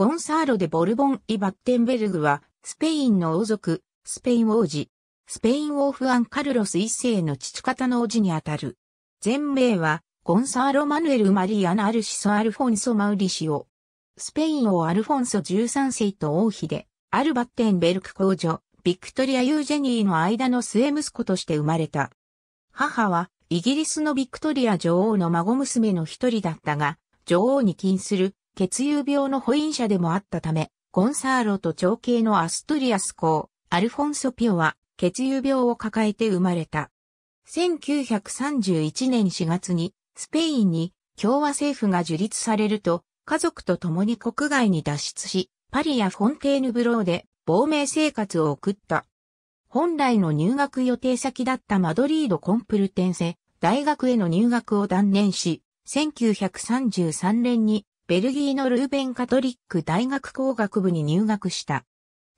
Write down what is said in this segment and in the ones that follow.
ゴンサーロ・でボルボン・イ・バッテンベルグは、スペインの王族、スペイン王子、スペイン王フアン・カルロス一世の父方の王子にあたる。全名は、ゴンサーロ・マヌエル・マリアナ・アルシソ・アルフォンソ・マウリシオ。スペイン王アルフォンソ13世と王妃で、アルバッテンベルク公女、ビクトリア・ユージェニーの間の末息子として生まれた。母は、イギリスのビクトリア女王の孫娘の一人だったが、女王に近する血友病の保因者でもあったため、ゴンサーロと長兄のアストリアス公、アルフォンソピオは血友病を抱えて生まれた。1931年4月にスペインに共和政府が樹立されると、家族と共に国外に脱出し、パリやフォンテーヌブローで亡命生活を送った。本来の入学予定先だったマドリードコンプルテンセ大学への入学を断念し、1933年にベルギーのルーベンカトリック大学工学部に入学した。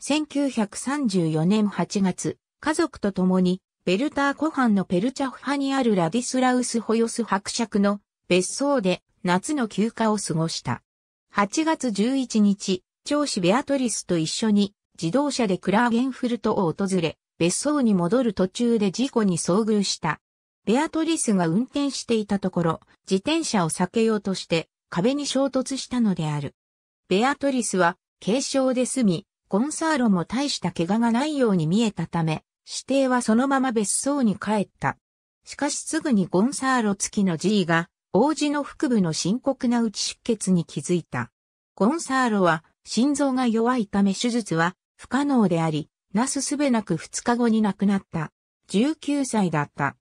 1934年8月、家族と共に、ベルター湖畔のペルチャフ派にあるラディスラウス・ホヨス伯爵の別荘で夏の休暇を過ごした。8月11日、長子ベアトリスと一緒に自動車でクラーゲンフルトを訪れ、別荘に戻る途中で事故に遭遇した。ベアトリスが運転していたところ、自転車を避けようとして壁に衝突したのである。ベアトリスは軽傷で済み、ゴンサーロも大した怪我がないように見えたため、指定はそのまま別荘に帰った。しかしすぐにゴンサーロ付きの G が、王子の腹部の深刻な内出血に気づいた。ゴンサーロは、心臓が弱いため手術は不可能であり、なすすべなく2日後に亡くなった。19歳だった。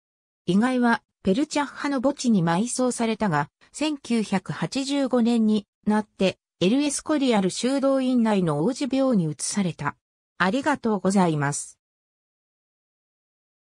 意外はペルチャッハの墓地に埋葬されたが、1985年になって、エルエスコリアル修道院内の王子病に移された。ありがとうございます。